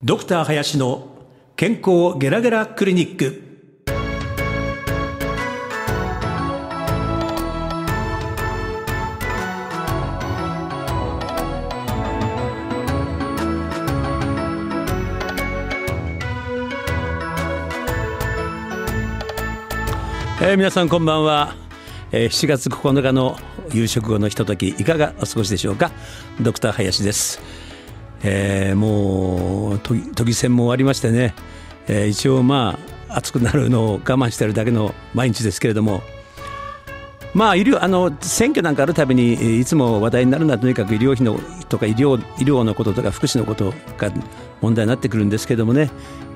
ドクター林の健康ゲラゲラクリニックえー、皆さんこんばんは、えー、7月9日の夕食後のひとときいかがお過ごしでしょうかドクター林ですえー、もう都議選も終わりましてね、えー、一応まあ暑くなるのを我慢してるだけの毎日ですけれども。まあ、医療あの選挙なんかあるたびにいつも話題になるのはとにかく医療費のとか医療医療のこととか福祉のことが問題になってくるんですけどもね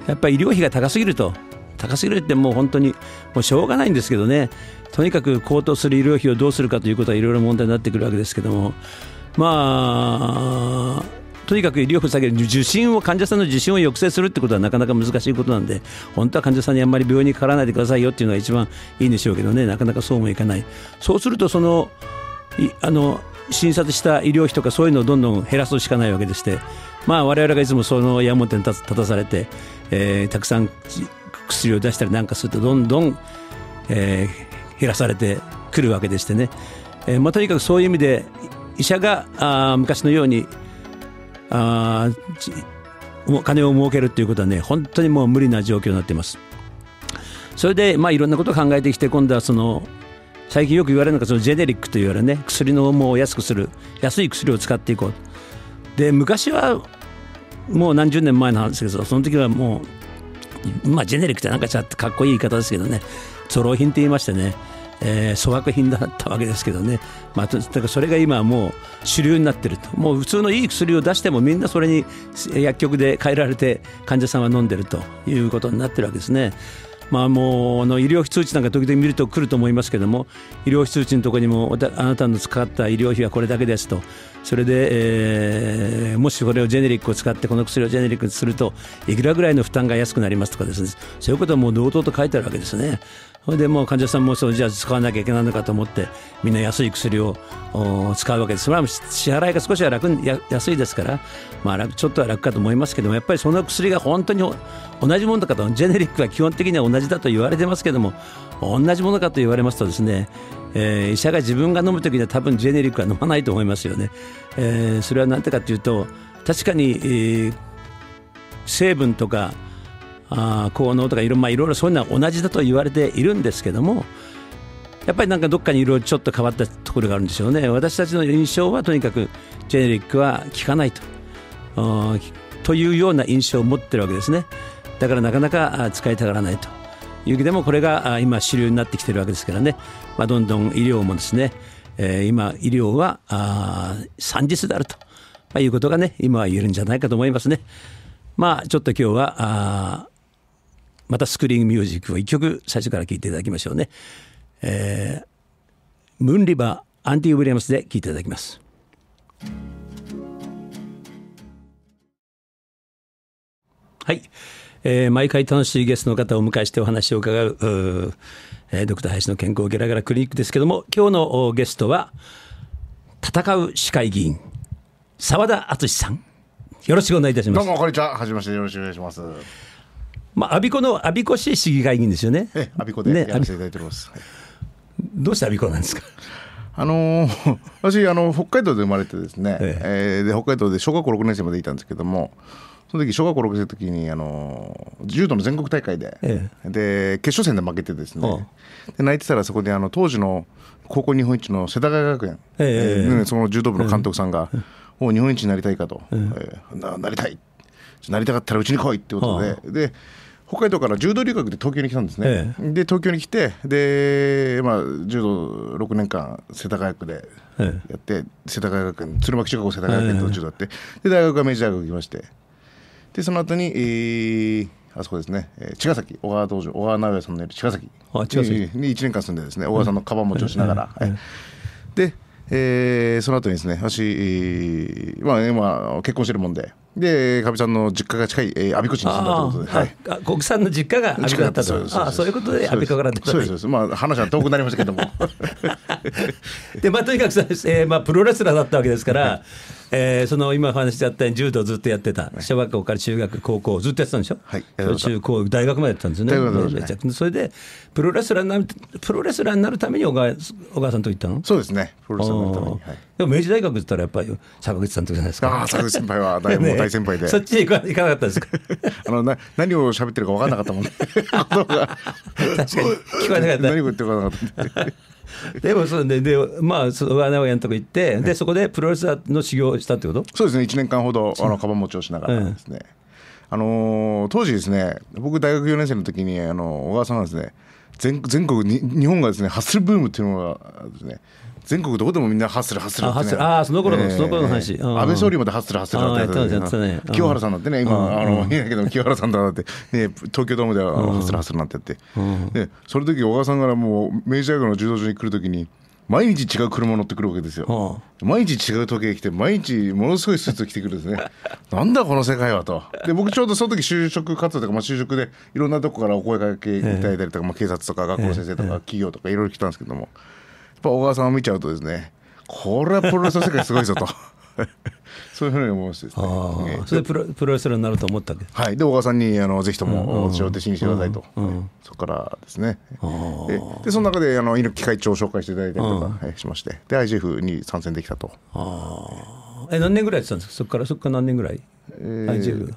やっぱり医療費が高すぎると高すぎるってもう本当にもうしょうがないんですけどねとにかく高騰する医療費をどうするかということはいろいろ問題になってくるわけですけどもまあとにかく医療費を下げる受診を患者さんの受診を抑制するってことはなかなか難しいことなんで本当は患者さんにあんまり病院にかからないでくださいよっていうのが一番いいんでしょうけどねなかなかそうもいかないそうするとそのいあの診察した医療費とかそういうのをどんどん減らすしかないわけでして、まあ、我々がいつもその矢面に立たされて、えー、たくさん薬を出したりなんかするとどんどん、えー、減らされてくるわけでしてね、えーまあ、とにかくそういう意味で医者があ昔のようにあお金を儲けるっていうことはね本当にもう無理な状況になっていますそれでまあいろんなことを考えてきて今度はその最近よく言われるのがそのジェネリックと言われるね薬のもう安くする安い薬を使っていこうで昔はもう何十年前の話ですけどその時はもうまあジェネリックってなんかちょっとかっこいい言い方ですけどねゾロ品って言いましてねえー、粗悪品だったわけですけどね、まあ、だからそれが今はもう主流になってるともう普通のいい薬を出してもみんなそれに薬局で変えられて患者さんは飲んでるということになってるわけですね。まあ、もうあの医療費通知なんか時々見ると来ると思いますけども医療費通知のところにもあなたの使った医療費はこれだけですとそれで、えもしこれをジェネリックを使ってこの薬をジェネリックにするといくらぐらいの負担が安くなりますとかですねそういうことはもう堂々と書いてあるわけですねそれでもう患者さんもそうじゃあ使わなきゃいけないのかと思ってみんな安い薬を使うわけです。支払いが少しは楽や安いですから、まあ、ちょっとは楽かと思いますけどもやっぱりその薬が本当に同じものかとジェネリックは基本的には同じだと言われてますけども同じものかと言われますとですねえー、医者が自分が飲む時には多分ジェネリックは飲まないと思いますよね。えー、それは何てかというと確かに、えー、成分とかあ効能とかいろ,、まあ、いろいろそういうのは同じだと言われているんですけどもやっぱりなんかどっかにいろいろちょっと変わったところがあるんでしょうね私たちの印象はとにかくジェネリックは効かないとというような印象を持ってるわけですねだからなかなか使いたがらないというでもこれが今主流になってきてるわけですからね、まあ、どんどん医療もですね、今医療はあ3実であると、いうことがね今は言えるんじゃないかと思いますねまあちょっと今日はあまたスクリーンミュージックを一曲最初から聴いていただきましょうね、えー、ムーンリバーアンティ・ウィリアムスで聴いていただきますはい、えー、毎回楽しいゲストの方をお迎えしてお話を伺うう、えー、ドクター林の健康ゲラゲラクリニックですけども今日のゲストは戦う市会議員澤田敦さんよろしくお願いいたしますどうもこんにちははじめましてよろしくお願いしますまあ、阿鼻子の、阿鼻子市市議会議員ですよね。ええ、阿鼻子でやらせていただいております。ね、どうして阿鼻子なんですか。あのー、私あの、北海道で生まれてですね、えええー、で北海道で小学校6年生までいたんですけども、その時小学校6年生の時にあの柔道の全国大会でええ、で決勝戦で負けてですねで泣いてたらそこであの当時の高校日本一の世田谷学園、ええその柔道部の監督さんが「お日本一になりたいかと」ええななりたい」なりたかったらうちに来いってことで、で北海道から柔道留学で東京に来たんですね、ええ、で東京に来てで、まあ、柔道6年間世田谷区でやって、え、世田谷学園鶴巻中学校世田谷学園と中だやって、で大学が明治大学行きましてでその後に、えー、あそこですね、えー、茅ヶ崎小川道場小川直哉さんのいる茅ヶ崎茅ヶ崎に1年間住んでですね小川さんのカバン持ちをしながら、で、えー、その後にですね私、まあ、今結婚してるもんででかみさんの実家が近い、えー、阿鼻子市に住んだということで、はい、あ国産の実家が阿鼻子だったとあそういうことで阿鼻子からそうですそうですまあ話は遠くなりましたけども でまあとにかく、えーまあ、プロレスラーだったわけですから、えー、その今お話しあったように柔道ずっとやってた、小学校から中学高校ずっとやってたんでしょ、はい、中高大学までやってたんですね、ね、それでプロレスラーになるプロレスラーになるために小川お母さんと行ったのそうですねプロレスラーになるために、はい、でも明治大学って言ったらやっぱり坂口さんとじゃないですかああ坂口先輩は大 ね、大先輩でそっちに行か行かなかったですか あのな何を喋ってるか分かんなかったもんね 確かに聞こえなかった何を言ってるか分かんなかった でもそうででまあその名古屋のとこ行って、でそこでプロレスラーの修行をしたってことそうですね1年間ほどあのカバン持ちをしながらですね、あのー、当時ですね僕大学4年生の時にあの小川さんはですね全全国に日本がですねハッスルブームっていうのがですね全国どこでもみんなハッスルハッスルって、ね、ああその頃の、えー、その頃の話、安倍総理までハッスルハッスルってやってた、清原さんだってね今あのいやけど清原さんだって、ね、東京ドームではハッスルハッスルなんてやってでその時小川さんからもう明治大学の柔道場に来る時に毎日違う車乗ってくるわけですよ、毎日違う時計着て毎日ものすごいスーツ着てくるんですね なんだこの世界はとで僕ちょうどその時就職活動とか、まあ、就職でいろんなとこからお声かけいただいたりとか、まあ、警察とか学校の先生とか、企業とかいろいろ来たんですけども、えーぱ小川さんを見ちゃうとですねこれはプロレスの世界すごいぞと そういうふうに思いましですね、ね、それでプロプロレスラーになると思ったわけはいで小川さんにあのぜひとも私を弟子にしてくださいと、うんうんそこからですねでその中であの猪木会長を紹介していただいたりとかしましてで IGF に参戦できたとあえ何年ぐらいやってたんですかそこからそこから何年ぐらい、えー、IGF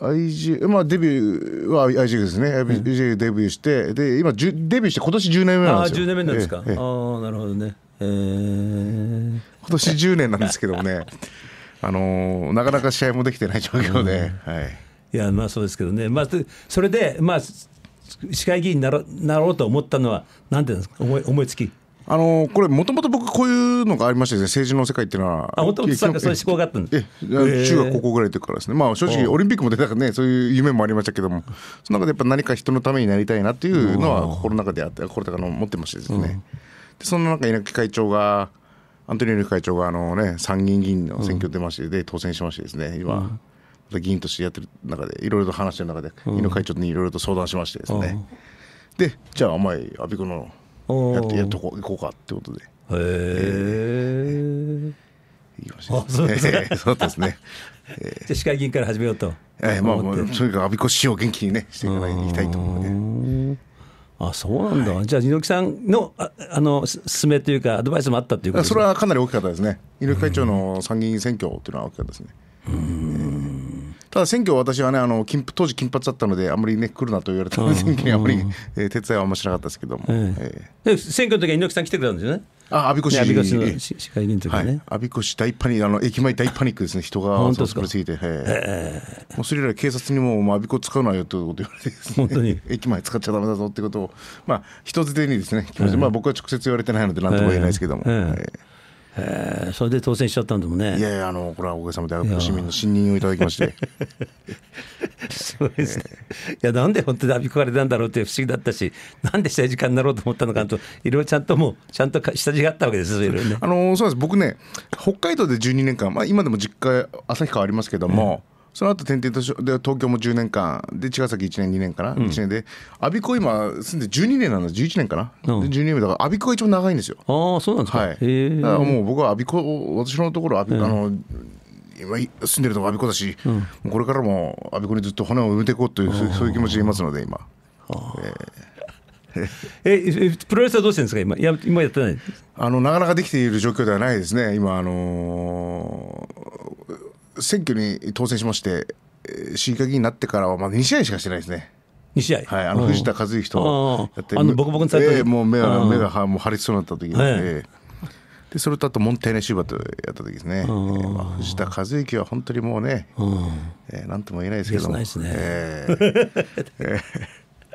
IG、まあ、デビューは IG ですね、IG デビューして、で今、デビューして、今年10年目なんですよ。あ10年目なんですか、ええ、ああ、なるほどね。えー、今年10年なんですけどもね、あのー、なかなか試合もできてない状況で。うん、はい、いや、まあそうですけどね、まあ、それで、まあ、市会議員になろなろうと思ったのは、なんていうんですか、思い思いつき。あのこれもともと僕こういうのがありまして、ね、政治の世界っていうのはあもとそういう思考があったんです中学高校ぐらいの時からですね、まあ、正直オリンピックも出たからねそういう夢もありましたけどもその中でやっぱ何か人のためになりたいなっていうのは心の中であってこれだから持ってましてですね、うん、でそんな中稲木会長がアントニオ猪木会長があの、ね、参議院議員の選挙出まして、うん、で当選しましてですね今、うん、議員としてやってる中でいろいろと話してる中で、井木会長にいろいろと相談しましてですね、でじゃあお前阿鼻子のやってやっとこう行こうかってことで。へえ。いいかもしれないですね。そうですね。じゃあ市会議員から始めようと。ええまあそうとにかく我孫子市を元気にねしていきたいと思うんで。あそうなんだ、はい、じゃあ、猪木さんのああの勧めというか、アドバイスもあったということ、それはかなり大きかったですね、猪木会長の参議院選挙というのは大きかったですね。うんただ選挙は私はねあの金当時金髪だったのであんまりね来るなと言われたので選挙にあんまり、えー、手伝いはあんましなかったですけども、ええ選挙の時は猪木さん来てくれたんですよねあ、阿鼻子市、ね、阿子市の市会議員とかね、はい、阿鼻子市大パニックあの駅前大パニックですね、人が本当まりすぎて、えー、もうそれ以来、警察にも、まあ、阿鼻子使うなよということ言われて、ね、本当に 駅前使っちゃだめだぞってことを、まあ、人づてにですね、えー、まあ、僕は直接言われてないので、何とも言えないですけども。えーえーえそれで当選しちゃったんでもね。いやいや、あのこれはおかげさまで、市民の信任をいただきまして。すごいですね。いや、なんで本当にアびコがれたんだろうって不思議だったし、なんで政治家になろうと思ったのかと、いろいろちゃんともう、ちゃんと下地があったわけです、ね、あのそうです、僕ね、北海道で12年間、まあ、今でも実家、旭川ありますけども、その後転々としで東京も10年間で茅ヶ崎1年2年かな、うん、1年で我孫子今住んで12年なんだ11年かな、うん、12年だから我孫子が一番長いんですよああそうなんですか、はい、だかもう僕は我孫子私のところは、あの今住んでるとこ我孫子だし、うん、これからも我孫子にずっと骨を埋めていこうというそういう気持ちでいますので今。えプロレスはどうしてるんですか今や今やってないあのなかなかできている状況ではないですね今あのー選挙に当選しまして、市議会議員になってからはまあ、2試合しかしてないですね。2試合、はい、あの藤田和之とやって、あのぼコぼコにされた、えー、もう目が,、目がはもう腫れそうになった時に、はい、えー、でそれとあとモンテーネシューバとやった時ですね、えーまあ、藤田和之は本当にもうね、うん、えー、なんとも言えないですけども。ですねえーえ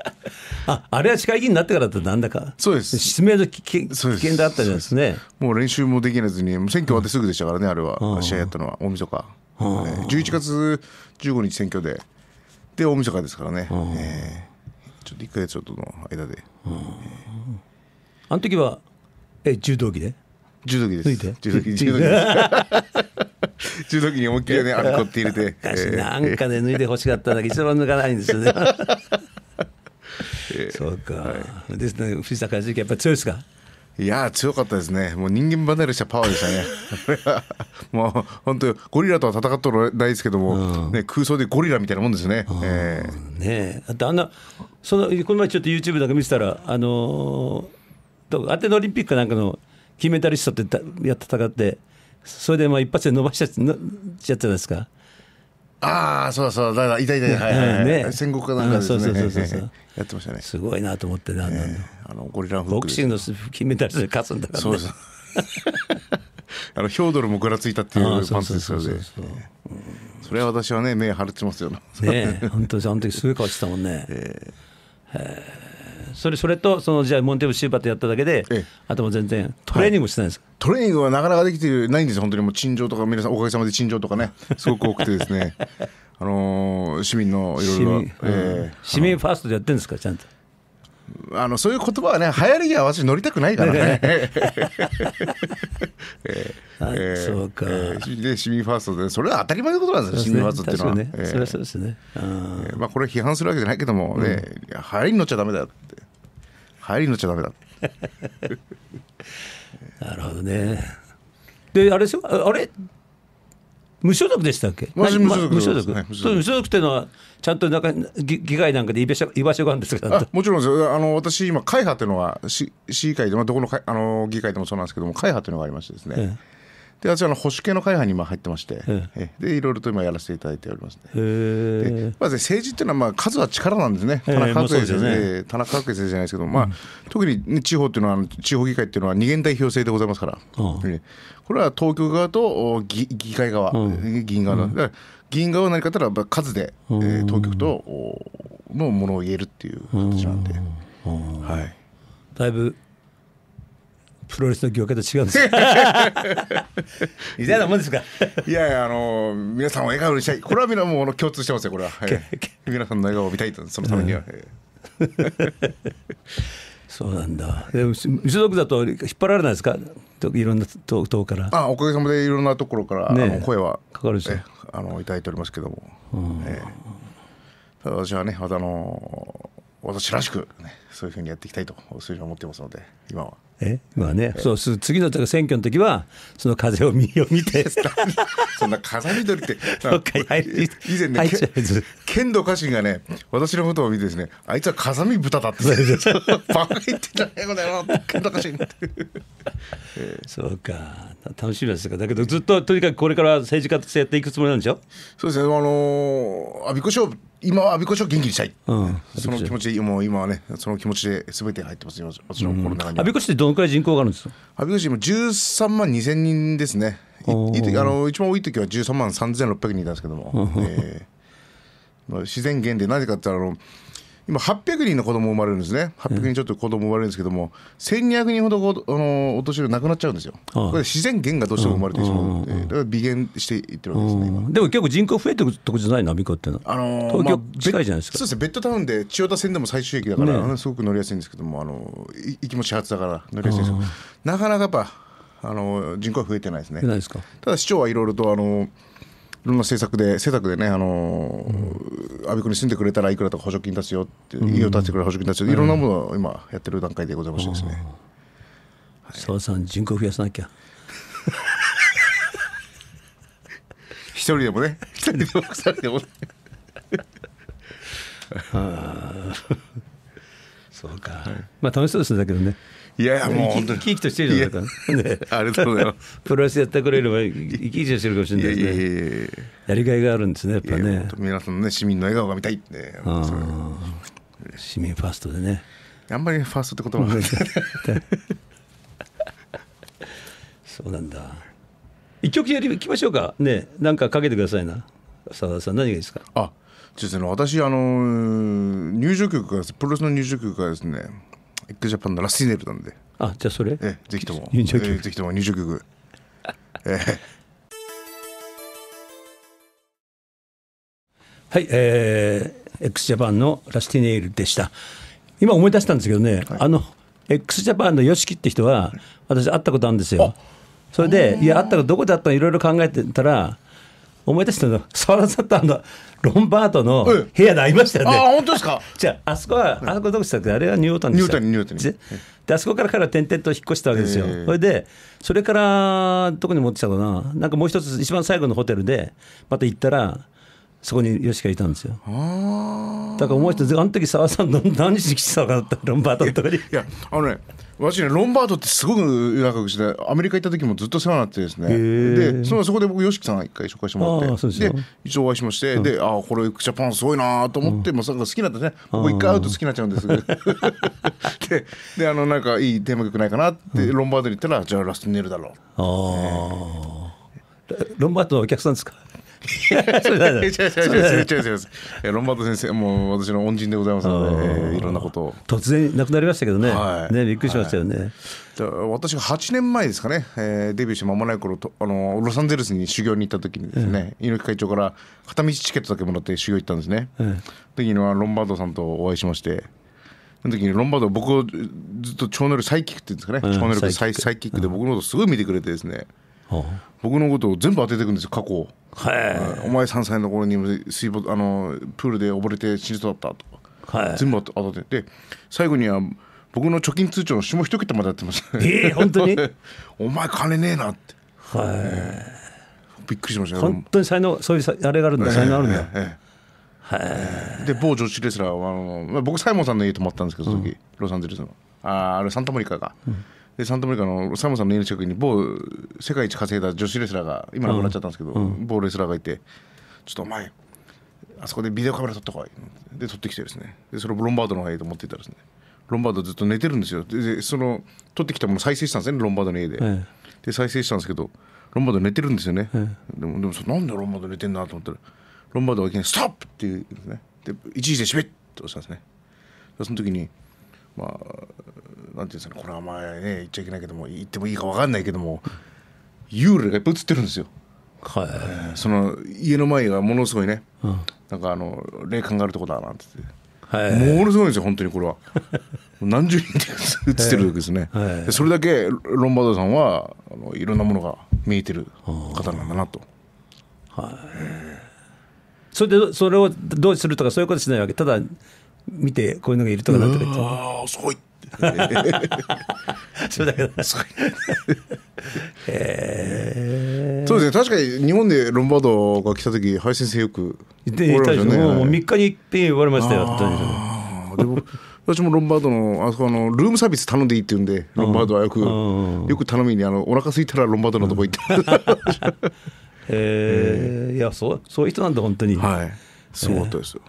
ああれは市会議員になってからっらなんだか、そうです。失明の危険危険だったじゃないですねです。もう練習もできなずに、選挙終わってすぐでしたからね、あれは、試合やったのは、大晦日はい、11月15日選挙でで大晦日ですからね、えー、ちょっと1か月ちょっとの間で、あの時はえ柔道着で柔道着です。柔道着、柔道着に思いっきりね、あれこって入れて。なんかね、脱いで欲しかったんだけど、一番脱がないんですよね。そうか、はい、ですね、藤坂やっぱり強いですか。いや強かったですね、もう人間離れしたパワーでしたね、もう本当、ゴリラとは戦っとるないですけども、うん、ね、空想でゴリラみたいなもんですね。うん、えー、ねだってあんなその、この前ちょっと YouTube なんか見てたら、あのー、アテネオリンピックなんかの金メダリストってやって戦って、それでまあ一発で伸ばしちゃったじゃないですか。ああそうそうだいたいたいはいはいはいね、戦国かなんかですね、そうそうそうそう やってましたねすごいなと思ってね、あのゴリラフボクシングの金メダルで勝つんだから、ね、そうそう あのヒョードルもぐらついたっていうパンツですからねそれは私はね目腫ってますよね本当にあの時すごい顔してたもんね、えー、へえそれそれとそのじゃあモンテブシーバートやっただけで、ええ、あとも全然トレーニングしてないんです、はい、トレーニングはなかなかできてないんです本当にもう陳情とか皆さんおかげさまで陳情とかね すごく多くてですねあのー、市民のいろいろ市,、民ファーストでやってるんですかちゃんとあのそういう言葉はね流行りには私乗りたくないからね。ええそうか、えー、で市民ファーストでそれは当たり前のことなんですよ、ね、市民ファーストっていうのは。ねえー、それはそうですね。あまあこれ批判するわけじゃないけども、ね、うん、流行りに乗っちゃだめだって。入りのちゃダメだ なるほどねであれでしょあれ無所属でしたっけ無所属、無所属、ね、無所属っていうのはちゃんとなんか議会なんかで居場所居場所があるんですかもちろんですよあの私今会派っていうのは市市議会で、まあ、どこのあの議会でもそうなんですけども会派っていうのがありましてですね、ええであちらの保守系の会派に今入ってまして、えでいろいろと今やらせていただいております、ね、でまず、ね、政治っていうのはまあ数は力なんですね、田中角栄先生、田中角栄先生じゃないですけど、まあ、特に、ね、地方っていうのは地方議会っていうのは二元代表制でございますから、うん、これは東京側と議議会側、うん、議員側の、議員側は何かというと数で、えー、当局とのものを言えるっていう形なんで。はいだいぶプロレスの業界と違うんですよ。いやなもんですか。いやいやあの皆さんを笑顔にしたい。これは皆もの共通してますよこれは、皆さんの笑顔を見たいとそのためには。うん、そうなんだ。でも所属だと引っ張られないですか。いろんな党党から。あおかげさまでいろんなところから、ね、あの声はかかるし。あのいただいておりますけども。うんえー、私はねまたあの私らしく、ね、そういうふうにやっていきたいとそういうふうに思ってますので今は。えまあね、そうす次の選挙の時はその風を見を見てそんな風見取りって以前 ね 剣道家臣がね私のことを見てですねあいつは風見豚だって バカ言ってんじゃねえこの野郎剣道家臣そうか楽しみですがだけどずっととにかくこれから政治家としてやっていくつもりなんでしょそうですねあのし鼻う今は阿鼻子を元気にしたい、うん、その気持ちで、もう今はね、その気持ちで全て入ってますよ、私の心の中に。阿鼻子市ってどのくらい人口があるんですか阿鼻子市、今13万2000人ですね、いいあの一番多い時は13万3600人いたんですけども、えーまあ、自然源で、なぜかってあの今800人の子供生まれるんですね800人ちょっと子供生まれるんですけども、1200人ほどあのお年寄り亡くなっちゃうんですよこれ自然減がどうしても生まれてしまうのでだから微減していってるわけですねでも結構人口増えてるとこじゃないな美っていうのは、あのー、東京近いじゃないですか、まあ、そうですねベッドタウンで千代田線でも最終駅だから、ね、すごく乗りやすいんですけどもあの行きも始発だから乗りやすいんですけどなかなかやっぱあの人口は増えてないですねただ市長はいろいろとあのいろんな政策で、政策でね、あのー、安倍君に住んでくれたらいくらとか補助金出すよって、うん、家を建ててくれ補助金出すよ、いろんなものを今やってる段階でございましてですね。澤、はい、さん、人口増やさなきゃ。一人でもね、一人でも、二人でもね。そうか、はい、まあ楽しそうですねだけどねいやいやもう本当に生き生きとしてるじゃないか、ね、ありがとうございます プロレスやってくれれば生き生きしてるかもしれないですねいやいやいややりがいがあるんですねやっぱね皆さんね市民の笑顔が見たいってね市民ファーストでねあんまりファーストって言葉は そうなんだ一曲やりいきましょうかねなんかかけてくださいな澤田さん何がいいですかあ実は私あの入場曲がプロレスの入場曲がですねエッグジャパンのラスティネルなんであじゃあそれえぜひとも、えー、ぜひとも入場曲 えー、はいえー、x ジャパンのラスティネイルでした今思い出したんですけどね、はい、あの x ジャパンの YOSHIKI って人は私会ったことあるんですよそれでいや会ったことどこで会ったのいろいろ考えてたら思い出したの沢田さんとあのロンバートの部屋で会いましたよね、あ本当ですか じゃああそこはあそこどこしたっけあれはニューオタンでしたニューオタンニューオタンであそこからから転々と引っ越したわけですよ、それでそれからどこに持ってきたかななんかもう一つ一番最後のホテルでまた行ったらそこに吉川いたんですよ。だから思一つあの時沢田さん何しに来てたのかなってロンバートのとこに。いやあのね私ねロンバードってすごく仲良くしてアメリカ行った時もずっと世話になってですねでそのそこで僕 YOSHIKI さん一回紹介してもらってで一応お会いしまして、うん、であこれジャパンすごいなと思って、うん、もう好きになったね僕一回会うと好きになっちゃうんです でであのなんかいいテーマ曲ないかなって、ロンバートに行ったらじゃあラストネルだろうああ、ロンバートのお客さんですかロンバート先生も私の恩人でございますので、いろんなことを突然亡くなりましたけどね、はい、ねびっくりしましたよね。はい、私が8年前ですかね、えー、デビューして間もない頃とあのロサンゼルスに修行に行った時にですね、うん、猪木会長から片道チケットだけもらって修行行ったんですね。うん、時にはロンバートさんとお会いしまして。その時にロンバード僕をずっと超能力サイキックっていうんですかね、うん、超能力サイサイキックで僕のことすごい見てくれてですね、僕のことを全部当てていくんですよ過去を。はい、お前3歳の頃に水没あのプールで溺れて死にそうだったとか、はい、全部当たってで最後には僕の貯金通帳の下一桁までやってましたええー、本当に お前金ねえなってはい、えー、びっくりしました本当に才能そういうあれがあるんだ、えー、才能あるんだ、えー、はい、で某女子レスラーはあの僕サイモンさんの家泊まったんですけどその時、うん、ロサンゼルスのああれサンタモニカが、うんでサンタモカのサムさんの家の近くに某世界一稼いだ女子レスラーが今亡くなっちゃったんですけど、某レスラーがいて「ちょっとお前あそこでビデオカメラ撮ってこい」で撮ってきてですねでそれをロンバードの家で持っていたらですねロンバードずっと寝てるんですよでその撮ってきたもの再生したんですねロンバードの家で、ええ、で再生したんですけどロンバード寝てるんですよね、ええ、でもでもなんでロンバード寝てんなと思ったらロンバードがいきなり「ストップ!」って言うんですねで一時でしめってしたんですねその時にまあなんていうんですかねこれはまあね言っちゃいけないけども言ってもいいか分かんないけども幽霊がいっぱい映ってるんですよ。はい、えーその家の前がものすごいね、うんなんかあの霊感があるとこだなんてって。はい。ものすごいんですよ本当にこれは何十人って映ってるわけですね、はいでそれだけロンバードさんはあのいろんなものが見えてる方なんだなとそれでそれをどうするとかそういうことしないわけ。ただ見てこういうのがいるとかなんとか言って。ああすごいっ そうだけど。へえそうですね確かに日本でロンバードが来た時林先生よく言われましねもう3日にいっぺん言われましたよでも私もロンバードのあそこのルームサービス頼んでいいって言うんで、ロンバードはよく、よく頼みにあのお腹空いたらロンバードのとこ行って、へえいやそうそういう人なんだ本当にはいすごかったですよ、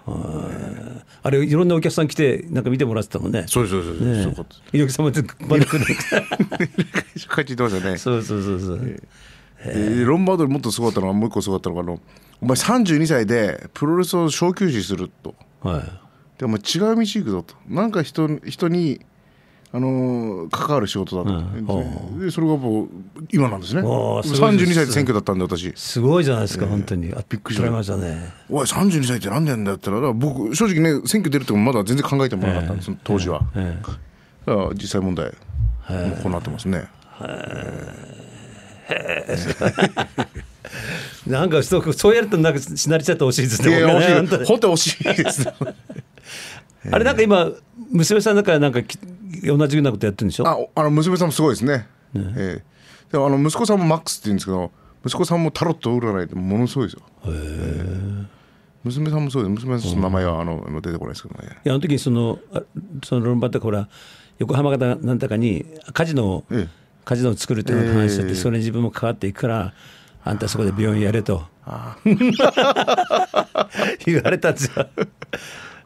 あれいろんなお客さん来てなんか見てもらってたもんねそうそうそうそう、ね、そう猪木さんもまだ来帰ってきてましたねそうそうそうそう、えー、えロンバードにもっとすごかったのはもう一個すごかったのがあのお前32歳でプロレスを小休止すると、はい、でも違う道行くぞとなんか人人にあの関わる仕事だと、うん、でそれがもう今なんですね32歳で選挙だったんで私すごいじゃないですか、えー、本当にびっくりしましたねおい32歳って何年だったら僕正直ね選挙出るってまだ全然考えてもなかったんです、えー、当時は、えー、実際問題、もこうなってますねへえなんかそうやるとなんかしなりちゃってほしいですね。ほんとほしいです。あれなんか今娘さんだからなんか同じようなことやってるんでしょああの娘さんもすごいですね、ねえー、でもあの息子さんもマックスって言うんですけど息子さんもタロット占いってものすごいですよへえー、娘さんもそうです娘さんの名前はあの、出てこないですけどねいやあの時にそのその論破ってほら横浜方なんだかにカジノを、えカジノを作るっていう話してて、えー、それに自分も関わっていくからあんたそこで病院やれと 言われたんですよ。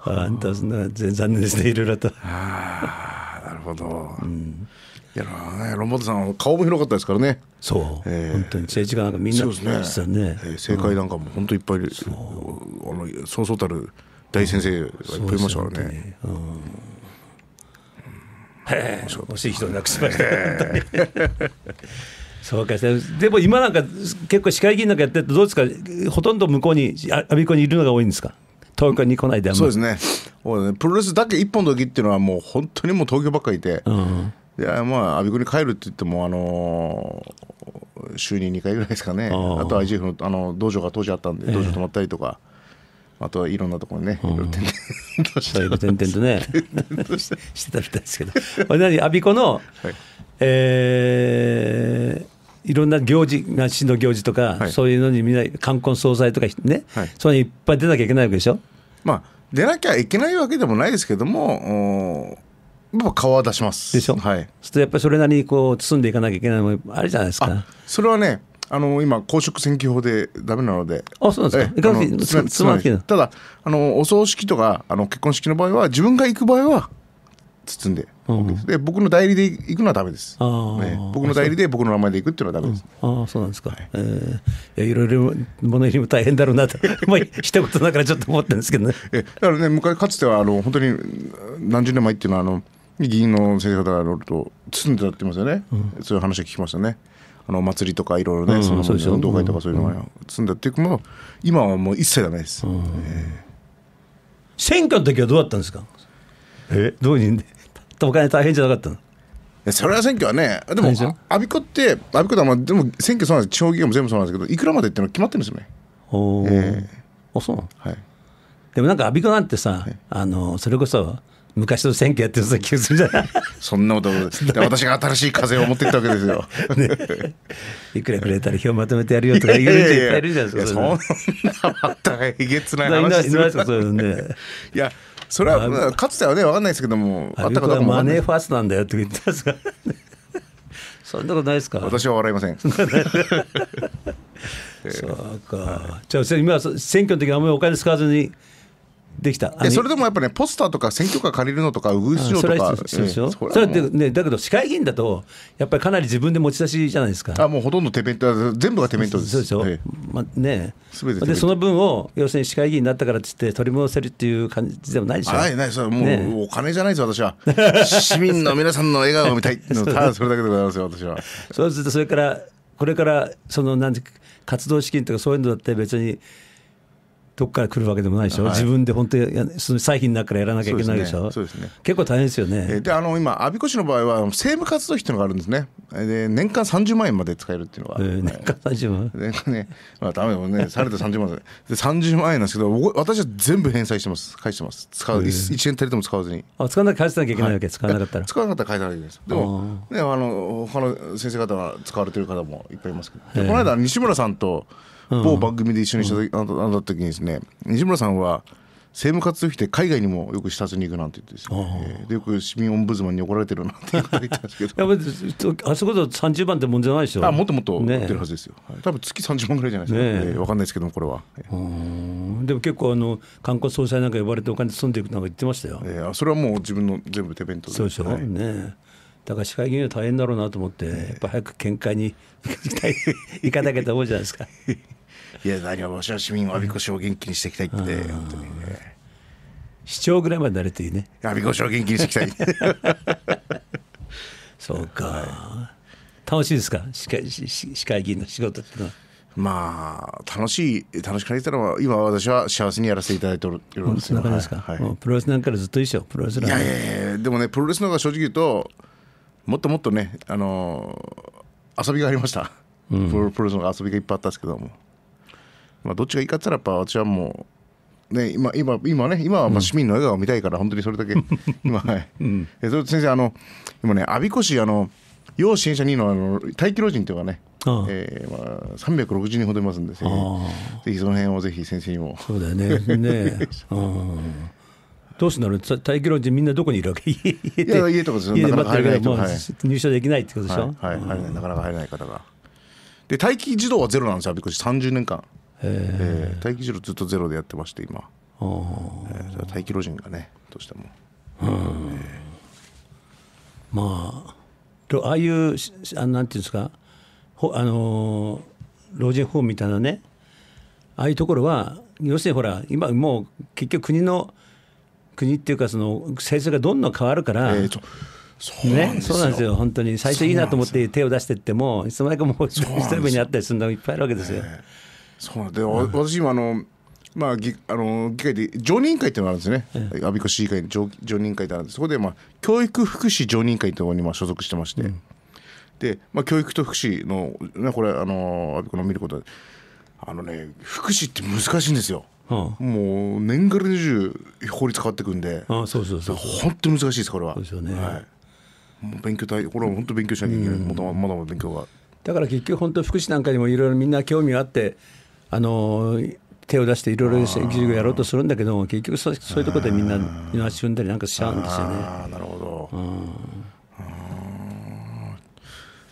あんたそんな残念ですねいろいろと。ほど、うん、いやロンバートさん顔も広かったですからねそう、えー、本当に政治家なんかみんなそうですねね、えー、政界なんかも本当いっぱい、うん、あのそうそうたる大先生がいっぱいいましたからね、うん、ね、惜しい人をなくしましたそうかでも今なんか結構市会議員なんかやってるとどうですかほとんど向こうに阿鼻子にいるのが多いんですか東京に来ないであんまそうですねプロレスだけ一本の時っていうのはもう本当にもう東京ばっかりいて、うん、いやまあ我孫子に帰るって言ってもあのー、週に2回ぐらいですかねあと IGF のあの道場が当時あったんで、道場泊まったりとか。あとはいろんなところにね、いろいろ転々として。とね、してたみたいですけど。我何、アビの、はい、えー、いろんな行事市の行事とか、はい、そういうのにみんな冠婚葬祭とかね、はい、そういうのいっぱい出なきゃいけないわけでしょ、まあ、出なきゃいけないわけでもないですけどもやっ顔は出しますでしょはいやっぱりそれなりにこう包んでいかなきゃいけないのもあるじゃないですかそれはねあの今公職選挙法でだめなのであそうなんですかつまりただあのお葬式とかあの結婚式の場合は自分が行く場合は包んでで僕の代理で行くのはだめです、ね、僕の代理で僕の名前で行くっていうのはだめです、ああそうなんですか、はい、えいろいろ物入りも大変だろうなと まあ一言ながらちょっと思ったんですけどね えだからね昔かつてはあの本当に何十年前っていうのはあの議員の先生方が乗ると包んでたってますよね、うん、そういう話を聞きましたねあの祭りとかいろいろね、うん、その運動会とかそういうのが包んだっていうもの今はもう一切ないです、うんえー、選挙の時はどうだったんですかえどういうでお金大変じゃなかったのそれは選挙はねでもアビコってアビコってまあでも選挙そうなんです地方議員も全部そうなんですけどいくらまでっての決まってるんですよねお、えー、あそうなの、はい、でもなんかアビコなんてさ、はい、あのそれこそ昔の選挙やってる気がするじゃない そんなことで私が新しい風を持ってきたわけですよ、ね、いくらくれたら票まとめてやるよとか言う人いっぱいいるじゃないですかそんなまたえげつない話する いやそれはかつてはね分かんないですけどもあったことマネーファーストなんだよって言ってますか そんなことないですか私は笑いません そうか、じゃあ今選挙の時あんまりお金使わずにできたそれでもやっぱね、ポスターとか選挙カー借りるのとか、ウグイスとか、そうですね、だけど、市会議員だと、やっぱりかなり自分で持ち出しじゃないですか。あもうほとんど手弁当、全部が手弁当です。そうでしょ、ねその分を、要するに市会議員になったからってって、取り戻せるっていう感じでもないでしょ。ないない、それもう、ね、お金じゃないです、私は。市民の皆さんの笑顔を見たいただそれだけでございますよ、私は。そうすると、それから、これから、その、なんて、活動資金とかそういうのだって別に、どっから来るわけでもないでしょ、はい、自分で本当にその歳費の中からやらなきゃいけないでしょ、そうですね、ね、結構大変ですよね。であの今、我孫子市の場合は政務活動費っていうのがあるんですね、で年間30万円まで使えるっていうのは、えー、年間30万年間 ね、まあ、だめだもんね、されて30万で、で30万円なんですけど、私は全部返済してます、返してます、使う、えー、1円たりとも使わずに。あ使わなきゃ返さなきゃいけないわけ、はい、使わなかったら。使わなかったら返さなきゃいけないです。でも、ね、あの他の先生方が使われてる方もいっぱいいますけど、えー、この間、西村さんと、某番組で一緒にしたあ時にですね西村さんは政務活動費で海外にもよく視察に行くなんて言ってですね、でよく市民オンブズマンに怒られてるなって言ったんですけどあそこだと30万ってもんじゃないでしょあもっともっと売ってるはずですよ、ね、多分月30万ぐらいじゃないですか、ね、えー、分かんないですけどもこれは、えー、でも結構あの観光総裁なんか呼ばれてお金積んでいくなんか言ってましたよ、えー、それはもう自分の全部手弁当そうでしょ、はい、ねだから市会議員は大変だろうなと思って、やっぱ早く見解に 行かなきゃと思うじゃないですか。いや何はわしは市民我孫子市を元気にしていきたいって、本当にね市長ぐらいまでなるといいね我孫子市を元気にしていきたい そうか、楽しいですか市会市会議員の仕事ってのはまあ楽しい楽しくなったのは今私は幸せにやらせていただいてるんですよ。ですか、はい、プロレスなんかずっと一緒プロレスいやいやいやでもねプロレスの方が正直言うともっともっとねあのー、遊びがありました、うん、プロレスの方が遊びがいっぱいあったんですけどもまあ、どっちがいいかって言ったらやっぱ私はもう、ね、今今今ね今はまあ市民の笑顔を見たいから、本当にそれだけ 今はい、うん、それ先生あの今ね我孫子市あの要支援者2のあの待機老人というかねああえー、まあ、360人ほどいますんで、ぜひその辺をぜひ先生にも。そうだよね。ね どうすんだろう待機老人みんなどこにいるわけ 家で家とかです家で待ってるはい、入社できないってことでしょ、はいはい、はい、なかなか入れない方がで待機児童はゼロなんですよ孫子市、30年間えー、待機児童ずっとゼロでやってまして今、えー、待機路人がねどうしても、えー、まあああいうあなんていうんですかほあの老人ホームみたいなねああいうところは要するにほら今もう結局国の国っていうかその政策がどんどん変わるから、えーそうね、そうなんですよ、本当に、最初いいなと思って手を出していっても、いつの間にかもう、一人目にあったりするのがいっぱいあるわけですよ。えーそうで、うん、私今あのまあ、ぎあの議会で常任会っていうのがあるんですね、ええ、我孫子市議会の常常任会ってあるんですそこで、まあ、教育福祉常任会というのにまあ所属してまして、うん、で、まあ、教育と福祉の、ね、これあの我孫子の見ることあのね福祉って難しいんですよ、はあ、もう年がら年中法律変わってくんでああそうそうそう本当難しいですこれはそうですよね、はい、もう勉強大これは本当勉強しなきゃいけない、うん、まだまだ勉強がだから結局本当福祉なんかにもいろいろみんな興味があってあの手を出していろいろ技術やろうとするんだけど結局そそういうところでみんな見回し踏んだりなんかしちゃうんですよね。なるほど、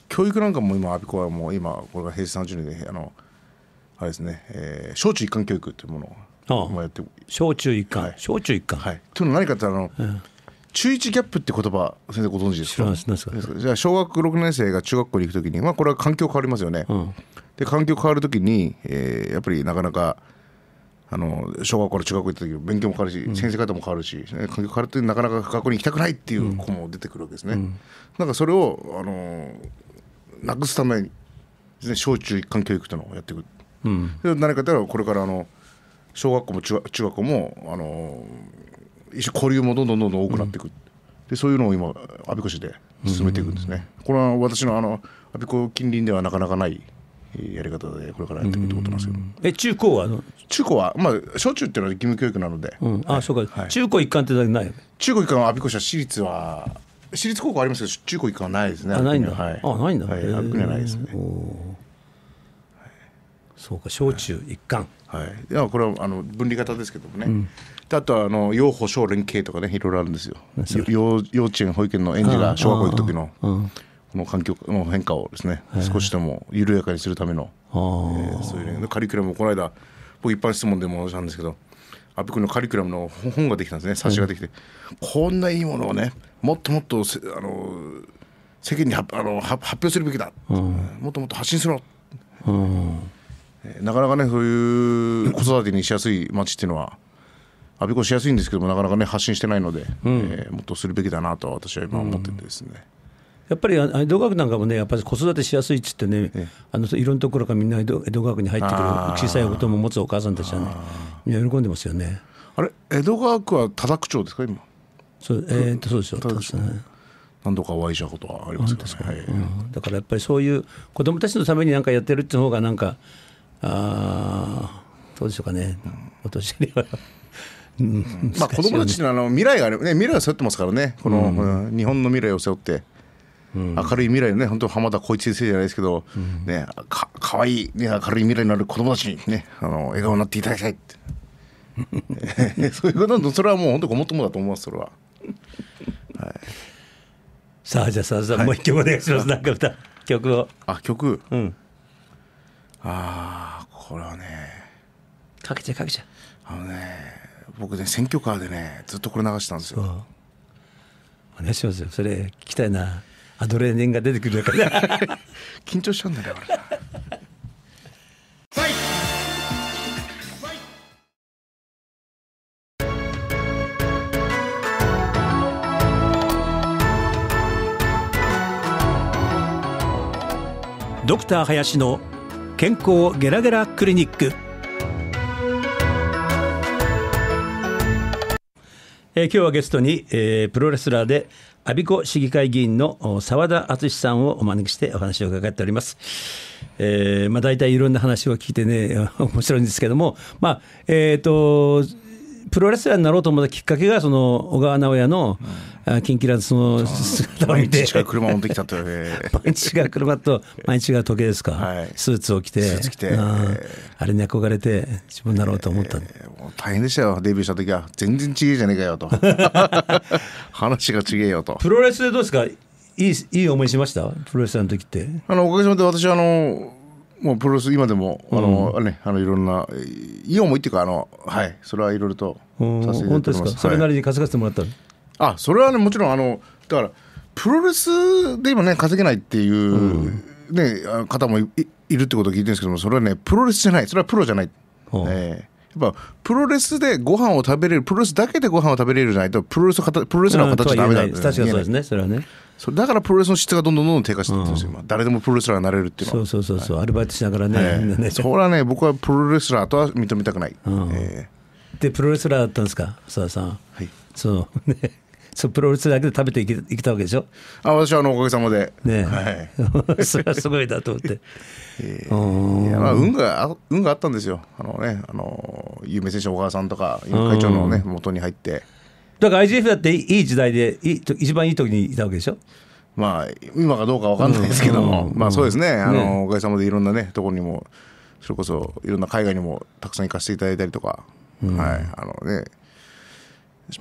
教育なんかも今阿鼻子はもう今これが平成30年であのあれですね、えー、小中一貫教育というものをもやって小中一貫、はい、小中一貫、はい、というのは何かってあの、うん、中一ギャップって言葉先生ご存知ですか知らないですじゃあ小学6年生が中学校に行くときに、まあ、これは環境変わりますよね、うんで環境変わる時に、えー、やっぱりなかなかあの小学校から中学校行った時勉強も変わるし、うん、先生方も変わるし環境変わるってなかなか学校に行きたくないっていう子も出てくるわけですね。うん、なんかそれをあのなくすためにね、小中一貫教育というのをやっていく、うん、何かというとこれからあの小学校も中中学校もあの一緒交流もどんどんどんどん多くなっていく、うん、でそういうのを今我孫子市で進めていくんですね。これは私のあの子近隣ではなかなかないやり方でこれからやっていくってことなんですけど、え中高は中高はまあ小中っていうのは義務教育なので、うん、あ、はい、そうか、はい、中高一貫ってない中高一貫は我孫子社私立は私立高校ありますけど中高一貫はないですねあないんだ、はい、あないんだ、はい、あ国はないですねそうか小中一貫はいいはこれはあの分離型ですけどもね、うんあとはあの幼保小連携とかねいろいろあるんですよ幼幼稚園保育園の園児が小学校行く時の、うん、の環境の変化をですね、少しでも緩やかにするための、えー、そういうカリキュラムをこの間僕一般質問でもしたんですけど阿部君のカリキュラムの本ができたんですね冊子ができて、こんないいものをねもっともっとあの世間にあの発表するべきだ、うん、もっともっと発信しろ、うん、なかなかねそういう子育てにしやすい街っていうのは阿部君しやすいんですけどもなかなかね発信してないので、うん、えー、もっとするべきだなと私は今思っててですね。うんやっぱり江戸川区なんかもね、やっぱり子育てしやすいっつってね、ええ、あのいろんなところからみんな江戸川区に入ってくる、小さい子供を持つお母さんたちはね、みんな喜んでますよね。あれ、江戸川区は多田区長ですか、今。そう,、えー、とそうですよ、多田区長、ね。何度かお会いしたことはありますけど、ね、はいうん、だからやっぱりそういう子供たちのためにんかやってるっていう方が、なんか、あどうでしょうかね、うん、お年寄りは。うんまあ、子供たちのあの未来があね、未来を背負ってますからね、この、うん、日本の未来を背負って。うん、明るい未来のね本当浜田浩一先生じゃないですけど、うん、ねかかわいい、ね、明るい未来のなる子供たちにねあの笑顔になっていただきたいって そういうことなんそれはもう本当ごもっともだと思いますそれは。はい、さあじゃあさあさあ、もう一曲お願いします、なんか歌曲を。あ曲、うん、ああこれはねかけちゃかけちゃ。あのね僕ね選挙カーでねずっとこれ流したんですよ。お願いしますよそれ聞きたいな。アドレナリンが出てくるだけ緊張しちゃうんだよ俺。ドクター林の健康ゲラゲラクリニック、えー、今日はゲストに、えー、プロレスラーで阿鼻子市議会議員の澤田敦さんをお招きしてお話を伺っております。えー、まあ大体いろんな話を聞いてね、面白いんですけども、まあ、えっ、ー、と、プロレスラーになろうと思ったきっかけが、その小川直也の、キンラのの姿を見て毎日が車持ってきたと、毎日が車と毎日が時計ですか、はい、スーツを着てスーツ着てあ,、れに憧れて自分になろうと思った、えー、大変でしたよデビューした時は全然違えじゃねえかよと 話が違えよとプロレスでどうですかいいいい思いしましたプロレスの時ってあのおかげさまで私あのもうプロレス今でもあの、うん、ねあのいろんないい思いっていうかあのはいそれはいろいろとさせていただいてます、はい、それなりに稼がせてもらったの、あそれはねもちろんあのだからプロレスで今ね稼げないっていう、ね、うん、方もいるってことを聞いてるんですけどもそれはねプロレスじゃないそれはプロじゃない。えー、やっぱプロレスでご飯を食べれるプロレスだけでご飯を食べれるじゃないとプロレスプロレスの形はダメなん確かそうですねそれはねそだからプロレスの質がどんどんどんどん低下していってるんですよ、うん、誰でもプロレスラーになれるっていうのはそうそうそうそう、はい、アルバイトしながらね,、えー、ねそれはね僕はプロレスラーとは認めたくない、うん、えー、でプロレスラーだったんですか澤さん、はい、そうねそうプロレスだけで食べていけいけたわけでしょあ私はあのおかげさまでねはい それはすごいなと思って、えー、いやまあ運が運があったんですよあのねあの有名選手の小川さんとか会長のね元に入ってだから IGF だっていい時代でいい一番いい時にいたわけでしょまあ今かどうか分かんないですけども、まあそうですねあのおかげさまでいろんなねところにもそれこそいろんな海外にもたくさん行かせていただいたりとか、はいあのね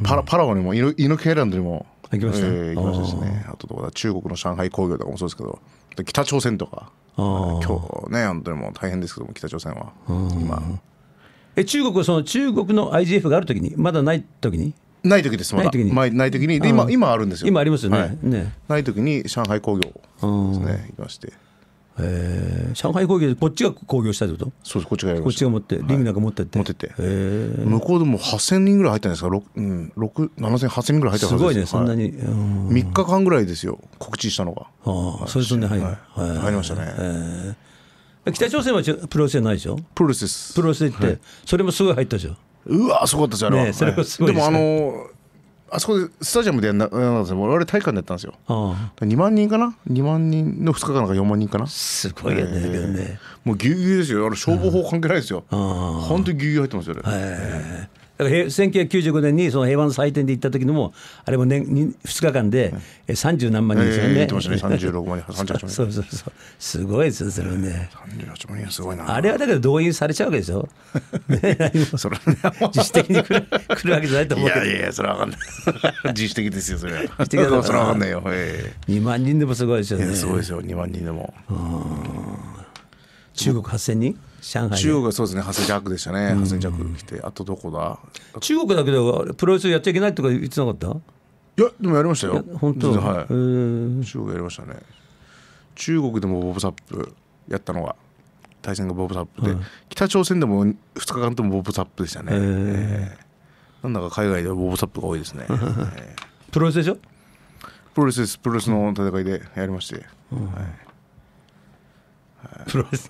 パラパラオにもイヌケーランドにも行きましたえー、ましたねあとどこだ中国の上海工業とかもそうですけど北朝鮮とか今日ね本当にもう大変ですけども北朝鮮は今え中国はその中国の IGF があるときにまだないときにない時ですまだない時にない時にで今今あるんですよ今ありますよねはい、ねない時に上海工業ですね行きましてえー、上海工業でこっちが工業したってことそうですこっちがやりまこっちが持って、リングなんか持ってって持ってて、えー、向こうでも8000人ぐらい入ったんですか、うん、70008000人ぐらい入ったんですすごいねそんなに、はい、3日間ぐらいですよ告知したのがあ、あそれそんで入,、はい、入りましたね、えー北朝鮮はプロレスじゃないでしょプロレスですプロレスって、はい、それもすごい入ったでしょうわすごかったですよねそれもすごいで,、ね、でもあのあそこでスタジアムでやんなかったんですよ我体育館でやったんですよあ2万人かな2万人の2日間なんか4万人かなすごいよね,、えー、もうぎゅうぎゅうですよあれ消防法関係ないですよ、本当にぎゅうぎゅう入ってますよね、えー、だから1995年にその平和の祭典で行った時のも、あれも年2日間で三十何万人ですよね。えー、ってましたね、36万人、38万そうそうそう、すごいですよ、それはね。38万人すごいな。あれはだけど動員されちゃうわけでしょ。ね、それ自主的に来る来るわけじゃないと思うけど。いやいや、それは分かんない。自主的ですよ、それは。自主的だそれは分かんないよ。えー、2万人でもすごいですよね。すごいですよ、2万人でも。中国8000人上海中国はそうですね、ハセジャッでしたね、ハセジャック来て、あとどこだ中国だけではプロレスやっちゃいけないとか言ってなかったいや、でもやりましたよ、本当はい、中国やりましたね、中国でもボブ・サップやったのは、対戦がボブ・サップで、はい、北朝鮮でも2日間ともボブ・サップでしたね、えー、なんだか海外ではボブ・サップが多いですね。プロレスでしょプロレスです、プロレスの戦いでやりまして。はい、プロレス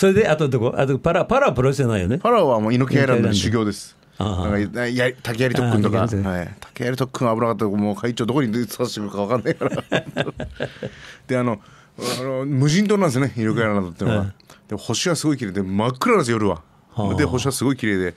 それで、あとどこあとパラ、パラはプロじゃないよね。パラはもう猪木アイランドの修行です。なんかや竹槍特訓とか、はい、竹槍特訓危なかったもう会長どこに出させてくるか分かんないから であのあの無人島なんですねイランドっていうのは、うん、で星はすごい綺麗で真っ暗なんです夜は、はあ、で星はすごい綺麗で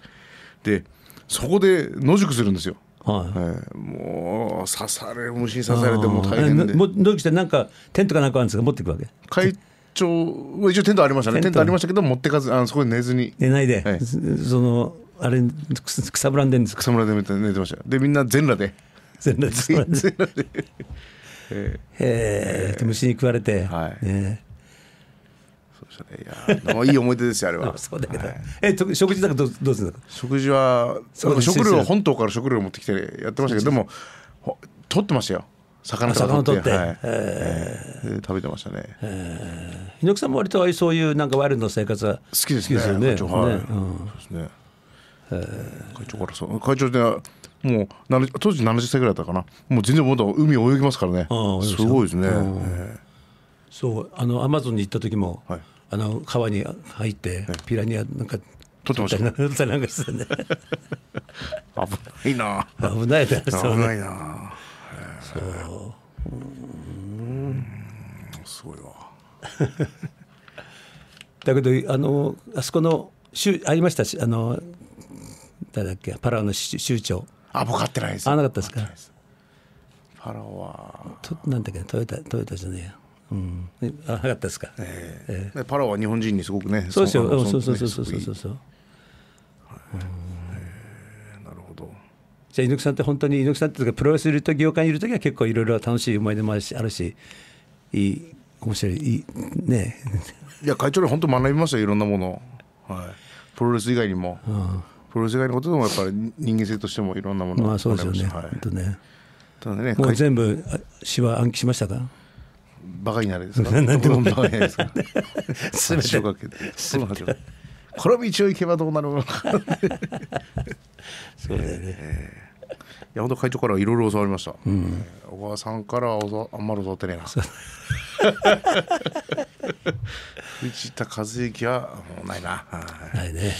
でそこで野宿するんですよはい、はい、もう刺され虫に刺されても大変で、もどうしてなんかテントかなんかあるんですか持っていくわけ。会張、一応テントありましたね、テントありましたけど、持ってかず、あのそこで寝ずに。寝ないで、はい、そのあれ草むらんでるんです草むらで寝てましたでみんな全裸で全裸で全裸でへえ虫に食われてはい、ね、そうでしたねいやいい思い出ですよあれは そうだけど、はい、えと食事なんかどどうするの食事は食料本島から食料持ってきてやってましたけどでも取ってましたよ魚魚取って、はいえー、食べてましたね、えー、猪木さんも割とそういうなんかワイルドな生活は好きですよね会長はい、ねうん、そうですね、えー、会長からそう会長てもう当時70歳ぐらいだったかなもう全然まだ海泳ぎますからねすごいですね、えー、そうあのアマゾンに行った時も、はい、あの川に入ってピラニアなんか、取ってました。たなんかね。危ないな。危ないな。危ないな。ですねうんすごいわ だけどあのあそこのありましたしあの誰だっけパラオの州長あ僕買ってないですあなかったですかパラオはとなんだっけトヨタトヨタじゃねえやうん、あかったですか、えーえー、パラオは日本人にすごくねそうですよそうそうそうそうそうそうそう、はい、じゃあ猪木さんって本当に猪木さんってプロレスと業界にいる時は結構いろいろ楽しい思い出もあるしあるしいい面白いいいねいや会長に本当学びましたいろんなもの、はい、プロレス以外にも、うん、プロレス以外のことでもやっぱり人間性としてもいろんなものまあそうですよね,、はい、ねただねもう全部詩は暗記しましたかバカになれですか何 でもバカになれですか 全てをけてそうなんこの道を行けばどうなるのかそうだよね、えー、本会長からいろいろ教わりました、うん、小川さんからあんまり教わってねえな藤田 和之はもうないなないね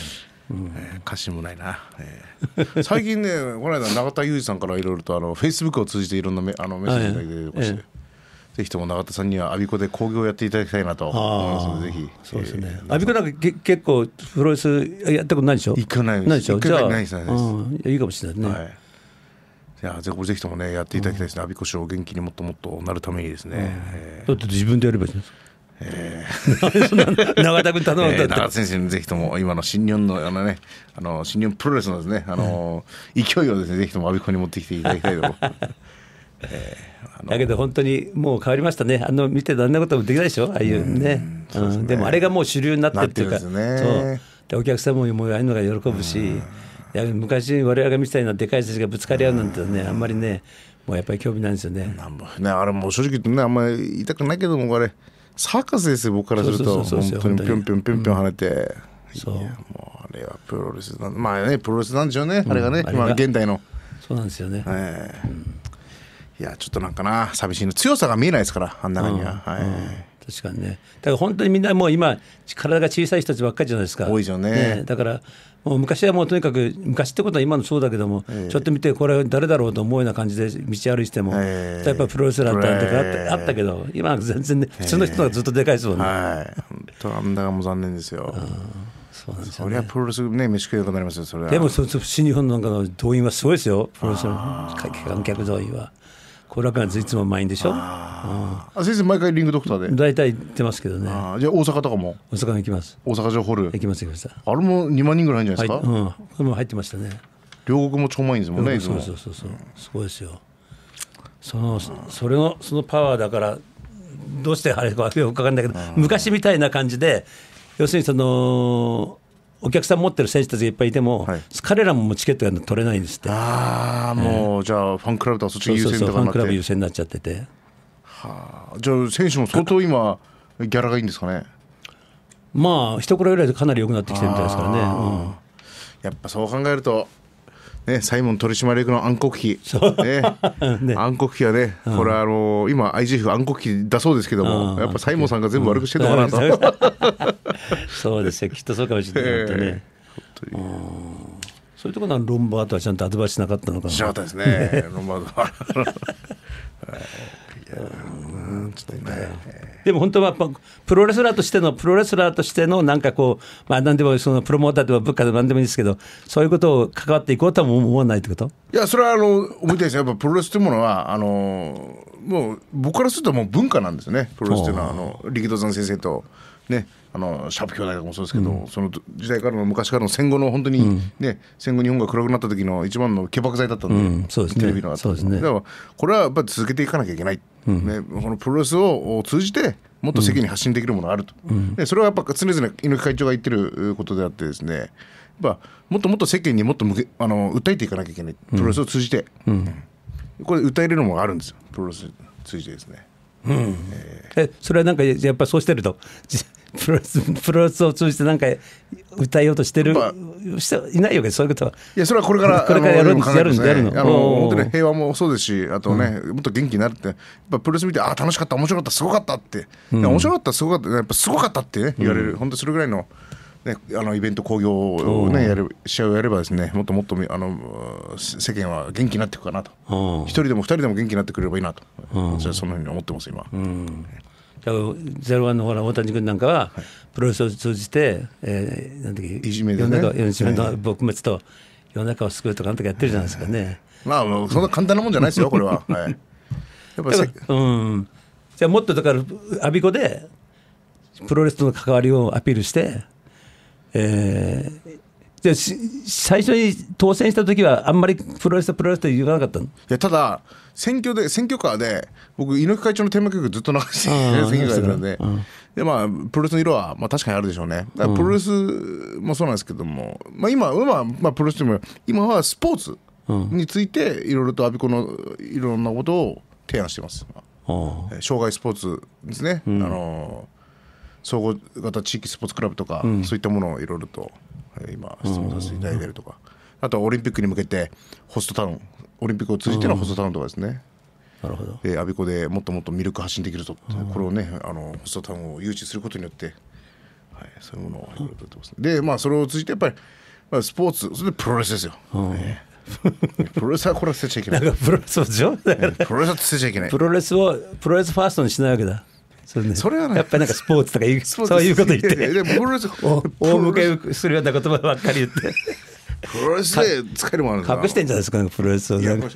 歌詞もないな、えー、最近ねこの間永田裕二さんからいろいろとあのフェイスブックを通じていろんなメあのメッセージが出てまして、えーぜひとも永田さんにはアビコで興行をやっていただきたいなと思いますので、ぜひ。そうですね。アビコなんかけ結構プロレスやったことないでしょ。行かないでしょ。行かないですいいいかもしれないね。はい。いやぜひぜひともねやっていただきたいですね。阿鼻子賞を元気にもっともっとなるためにですね。だって自分でやればいいじですか。永田君頼んだえー、田先生にぜひとも今の新日本のあのねあの新日本プロレスのですねあの、勢いをですねぜひとも阿鼻子に持ってきていただきたいとえー、だけど本当にもう変わりましたね、あの見てどんなこともできないでしょ、ああいうね、うん、ねうん、でもあれがもう主流になってるっていうか、ね、そうお客様もああいうのが喜ぶし、うん、いや昔、我々が見たようなでかい人たちがぶつかり合うなんてね、あんまりね、もうやっぱり興味ないんですよね。なんねあれもう正直言ってね、あんまり言いたくないけども、あれ、サーカスですよ、僕からすると、本当にぴょんぴょんぴょんぴょん跳ねて。そうもうあれはプロレスなんまあねプロレスなんでしょうね、あれがね、今現代のそうなんですよね、えーいやちょっとなんかな寂しいの強さが見えないですからあんなには、うんはい、うん、確かにねだから本当にみんなもう今体が小さい人たちばっかりじゃないですか多いじゃね、ね、だからもう昔はもうとにかく昔ってことは今のそうだけども、えー、ちょっと見てこれ誰だろうと思うような感じで道歩いても、えー、やっぱプロレスラーだったとかあったけど今全然、ね、普通の人がずっとでかいですもんね、えー、はい本当あんだがもう残念ですよそうなんですよ、ね、そプロレスね飯食えなくなりますよそれはでもそ新日本なんかの動員はすごいですよプロレスの観客動員は。後楽園はいつも満員でしょああ先生毎回リングドクターで大体行ってますけどねじゃあ大阪とかも大阪行きます大阪城ホール行きます行きますあれも2万人ぐらいんじゃないですか、はい、うん、も入ってましたね両国も超満員ですもんね、そうそうそうそう、すごいですよそのそれのそのパワーだからどうしてあれかよくわかんないけど、昔みたいな感じで要するにそのお客さん持ってる選手たちがいっぱいいても、はい、彼らもチケットが取れないんですって。ああ、もう、じゃあ、ファンクラブとはそっち優先とかファンクラブ優先になっちゃってて。はあ、じゃあ、選手も相当今、ギャラがいいんですかね。まあ、一頃ぐらいでかなり良くなってきてるみたいですからね。うん、やっぱそう考えるとね、サイモン取締役の暗黒期、ね ね、暗黒期はね、うん、これあのー、今 IGF 暗黒期だそうですけども、うん、やっぱサイモンさんが全部悪くしてるのかなと、うん、そうですよきっとそうかもしれない、えー、ね、そういうところのロンバートはちゃんとアドバイスしなかったのかなしなかったですねロンバートはでも本当はプロレスラーとしてのプロレスラーとしてのなんかこう、まあ、何でもそのプロモーターでも部下でも何でもいいですけどそういうことを関わっていこうとは思わないってこといやそれはあの思いたいですやっぱプロレスというものはあのもう僕からするともう文化なんですねプロレスというのはあの力道山先生とねあのシャープ兄弟とかもそうですけど、うん、その時代からの昔からの戦後の本当にね、うん、戦後日本が暗くなった時の一番の起爆剤だったんでうんでね、テレビのあったそうです、ね、だからこれはやっぱり続けていかなきゃいけない、ね、このプロレスを通じてもっと世間に発信できるものがあると、でそれはやっぱ常々猪木会長が言ってることであってですねやもっともっと世間にもっと向けあの訴えていかなきゃいけないプロレスを通じて、これ訴えれるものがあるんですよプロレス通じてですね。うんえー、えそれはなんかやっぱそうしてるとプロレスプロレスを通じてなんか歌いようとしてる、まあ、いないよけそういうことはいやそれはこれからこれからやるんです、やるんですやるのあの本当に平和もそうですしあとね、うん、もっと元気になるってやっぱプロレス見てああ楽しかった面白かったすごかったって、うん、面白かったすごかったやっぱすごかったってね言われる、うん、本当それぐらいの。ね、あのイベント興行をね、やる試合をやればですねもっともっとあの世間は元気になっていくかなと一人でも二人でも元気になってくれればいいなとそんなふうに思ってます今。ゼロワンのほら大谷君なんかは、プロレスを通じて、えー、なんていじめで、ね、世の中、いじめの撲滅と、世の中を救うとか、なんとかやってるじゃないですかね。まあ、そんな簡単なもんじゃないですよ、これは。はい、やっぱうん。じゃあ、もっとだから、我孫子で、プロレスとの関わりをアピールして、えー、じゃ最初に当選した時は、あんまりプロレスとプロレスと言わなかったのいやただ、選挙で、選挙カーで、僕、猪木会長のテーマ曲ずっと流して、選挙カーなんで、でまあ、プロレスの色は、まあ、確かにあるでしょうね、プロレスもそうなんですけども、まあ、今、今まあ、プロレスでも、今はスポーツについて、いろいろとアビコのいろんなことを提案してます、障害スポーツですね。うん、あの総合型地域スポーツクラブとか、そういったものをいろいろと今質問させていただいたりとか、あとはオリンピックに向けてホストタウンオリンピックを通じてのホストタウンとかですね、なるほどで我孫子でもっともっと魅力発信できるぞ、これをねあのホストタウンを誘致することによって、はい、そういうものをいってます、でまあそれを通じてやっぱり、まあ、スポーツそれでプロレスですよ、ねプロレスはこれは捨ちゃいけない。プロレスをプロレスは捨てちゃいけない。プロレスをプロレスファーストにしないわけだ。それ,、ね、それはねやっぱりなんかスポーツとかいうそういうこと言ってでもプロレス大向けするような言葉ばっかり言って。プロレスで使えるもん隠してんじゃないですか、プロレスを。いや、プ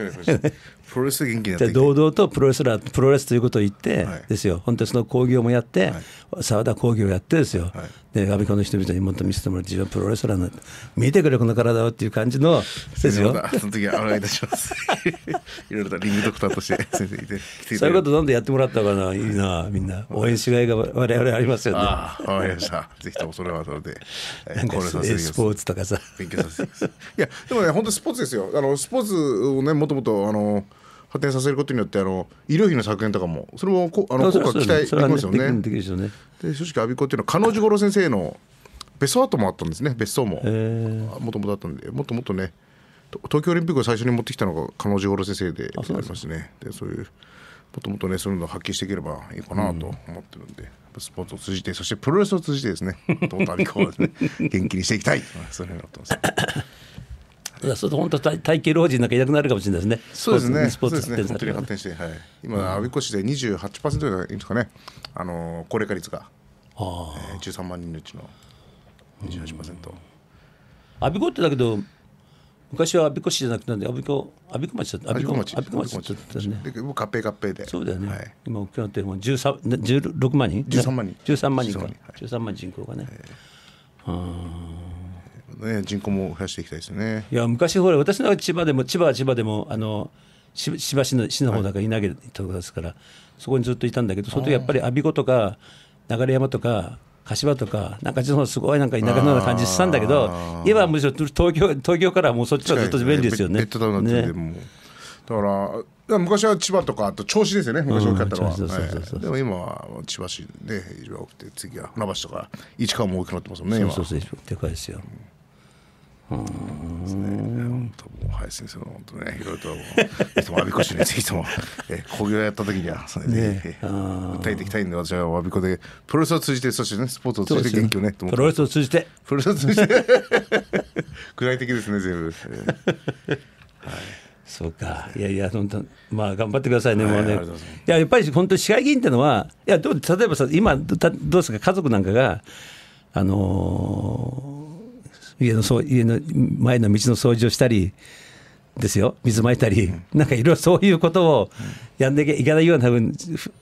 ロレス元気になって堂々とプロレスラー、プロレスということを言って、ですよ、本当にその興行もやって、澤、はい、田興行をやってですよ、えー、アメリカの人々にもっと見せてもらって自分はプロレスラーなんだ見てくれこの体をっていう感じのですその時はお願いいたします いろいろとリングドクターとして先生いてそういうことどんどんやってもらったからいいなみんな応援しがいが我々ありますよねあありましたぜひともそれはそれで、えー、これさせスポーツとかさ勉強させていやでもね本当スポーツですよあのスポーツをねもともとあの発展させることによってあの医療費の削減とかもそれもこあの効果期待できますよね。ねで正直阿鼻子っていうのは彼女治五郎先生の別荘跡もあったんですね別荘ももともとあったんでもっともっとね東京オリンピックを最初に持ってきたのが彼女治五郎先生でありますね。でそういうもともとねそういうのを発揮していければいいかなと思ってるんで、うん、スポーツを通じてそしてプロレスを通じてですね 元気にしていきたいそういうふうに思ってます。そうすると本当体体型老人なんかいなくなるかもしれないですね。そうですね。スポーツ、ね、本当に発展して、はい、今阿部越で28%ぐらいですかね。あの高齢化率が、あえー、13万人のうちの28%。阿部越ってだけど昔は阿子市じゃなくて阿子子町だ阿子町阿子町だったね。でもう合併合併で。そうだよね。はい、今沖縄ってもう13 1万人。13万人。13万人か。13万人口がね。えー、うん。ね、人口も増やしていきたいですね。いや昔ほら私の千葉でも千葉は千葉でもあの千葉市の市の方なんかいなげるとこですから、はい、そこにずっといたんだけどその時やっぱり我孫子とか流山とか柏とか、なんかその、すごいなんか田舎のような感じしたんだけど、今はむしろ東京東京からもうそっちはずっと便利ですよね。ねねだから昔は千葉とかあと銚子ですよね昔多かったのは、でも今は千葉市で、ね、多くて次は船橋とか市川も大きくなってますもんねそうそうそうでかいですよ、うんね。本当もう林先生の本当ねいろいろといつも阿鼻子市にぜひとも工業やった時にはそれで訴えていきたいんで私は我孫子でプロレスを通じてそしてねスポーツを通じて元気をねプロレスを通じてプロレスを通じて具体的ですね全部。はいそうか、いやいや、本当、まあ、頑張ってくださいね、もうね。いや、やっぱり本当、市会議員ってのは、いや、どう例えばさ、今、どうですか、家族なんかが、あの家のそう家の前の道の掃除をしたりですよ水まいたり、うん、なんかいろいろそういうことをやんなきゃいけないような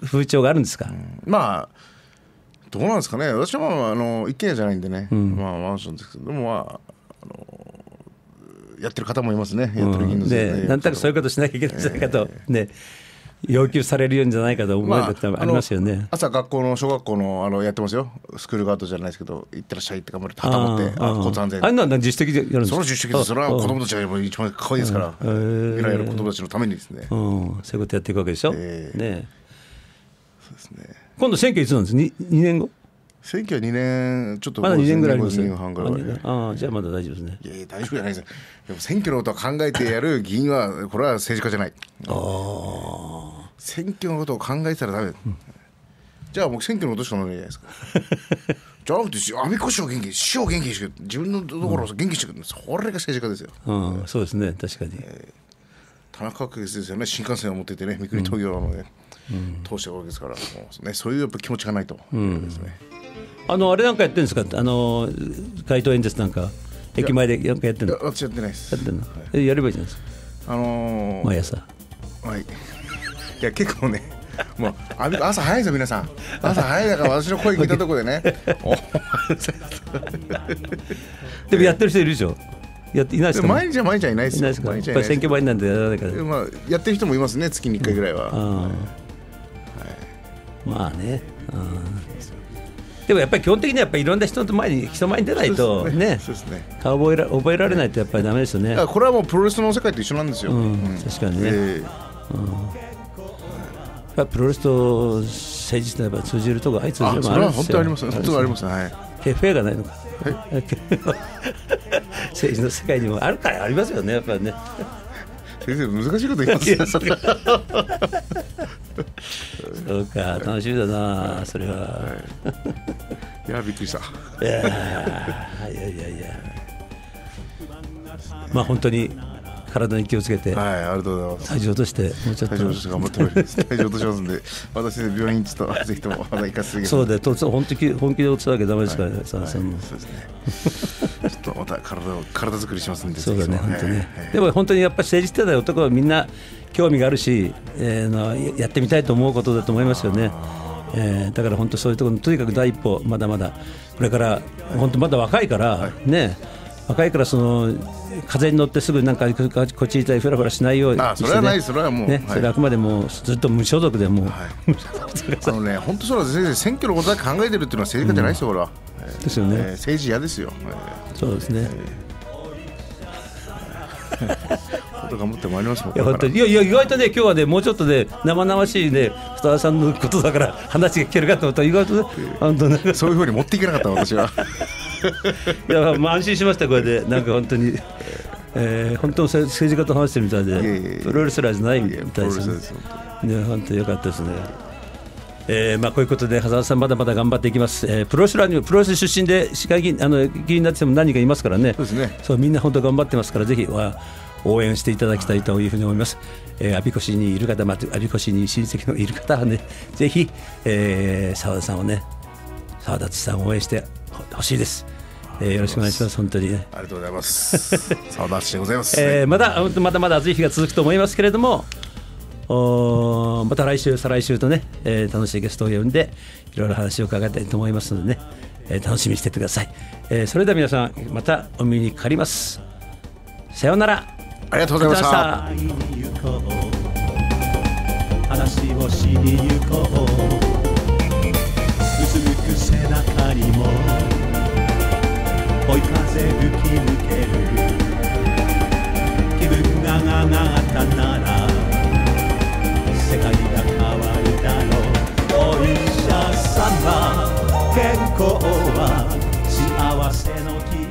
風潮があるんですか、うん、まあどうなんですかね私はあの一軒家じゃないんでね、うん、まあ、マンションですけどでもまああのやってる方もいますねやってる人、員なんとなくそういうことしなきゃいけないんじゃないかと、えー、ね要求されるんじゃないかと思われたありますよね、まあ、朝学校の小学校のあのやってますよスクールガードじゃないですけど行ってらっしゃいって頑張って旗持ってあ交安全あんなん自主的でやるんですその自主的それは子供たちが一番可愛いですからいろいろ子供たちのためにですね、うん、そういうことやっていくわけでしょ、えー、ねそうですね今度選挙いつなんです 2, 2年後選挙は2年ちょっとまだ2年ぐらいありますねああじゃあまだ大丈夫ですねいや大丈夫じゃないですでも選挙のことを考えてやる議員はこれは政治家じゃないああ選挙のことを考えてたらダメ、うん、じゃあもう選挙のことしかないじゃないですか じゃあ、私て阿弥子師を元気師匠元気にして自分のところを元気にしてくる、んうん、これが政治家ですよ、うん、そうですね確かに、えー、田中角栄ですよね新幹線を持っててね三国東京のね、うん、通してるわけですからもう、ね、そういうやっぱ気持ちがないと、うん、ですねあのあれなんかやってるんですかあの街頭演説なんか駅前でなんかやってるの私やってないですやってんの、はい、やればいいじゃないですかあのー、毎朝はいいや結構ねもう朝早いですよ皆さん朝早いだから私の声聞いたところでね でもやってる人いるでしょやっていないですか毎日は毎日はいないですよいないですか選挙前なんでやらないから、まあ、やってる人もいますね月に1回ぐらいは、うんはい、まあね、うん、でもやっぱり基本的にはやっぱりいろんな人の前に人前に出ないとね、ねね、顔覚えら覚えられないとやっぱりだめですよねこれはもうプロレスの世界と一緒なんですよ、うん、確かにね、えーやプロレスと政治といえば通じるところ相通じるもあるんですよ。あそれは本当あります FA がないのか、政治の世界にもあるからありますよね、やっぱりね。先生、難しいこと言いますよ、そうか、楽しみだな、それは。い、や、びっくりした。いやいやいやいや、まあ、本当に体に気をつけて、はい、ありがとうございます。体重落として、もうちょっと。体重頑張ってほしいす。体重落としますんで、私病院ちょっと、ぜひとも、まだ行かせて。そうで、と、本気、本気で落ちたわけダメですからね、佐野さんも。そうですね。ちょっとまた体を体作りしますんで。そうだね、本当ね。でも本当にやっぱ政治世代男はみんな興味があるし、えー、のやってみたいと思うことだと思いますよね。えー、だから本当そういうところとにかく第一歩まだまだこれから本当まだ若いから、ね。若いからその風に乗ってすぐなんかこっち行ったりふらふらしないようにあそれはないそれはもう、ね、それあくまでもずっと無所属でもう、はい、あのね本当そうです先生選挙のことだけ考えてるっていうのは政治家じゃないですよ、うん、ほら、ですよね、えー、政治嫌ですよ、えー、そうですね、こと頑張ってまいりますもんいや本当にいやいや意外とね今日はねもうちょっとね生々しいね二田さんのことだから 話が聞けるかと思ったら意外とね本当か そういうふうに持っていけなかった私は いやまあ安心しましたこれでなんか本当に。えー、本当政治家と話してるみたいでプロレスラーじゃないみたいですね。本当良かったですね。えー、まあこういうことで羽沢さんまだまだ頑張っていきます。えー、プロレスラーにもプロレス出身で市会議員あの議員になっても何人かいますからね。そうですね。そうみんな本当頑張ってますからぜひは。応援していただきたいというふうに思います。えー、阿鼻子市にいる方、また阿鼻子市に親戚のいる方はね、ぜひ、えー、澤田さんをね、澤田さんを応援してほしいです。えー、よろしくお願いします。本当に、ね、ありがとうございます。澤 田でございます、ね、えー、まだまだまだ暑い日が続くと思いますけれども、おまた来週再来週とね、えー、楽しいゲストを呼んでいろいろ話を伺いたいと思いますのでね、えー、楽しみにしててください、えー、それでは皆さんまたお耳にかかりますさようならありがとうございました話をしに行こううつむく背中にも追い風吹き抜ける気分が上がったなら世界が変わるだろうお医者様健康は幸せの木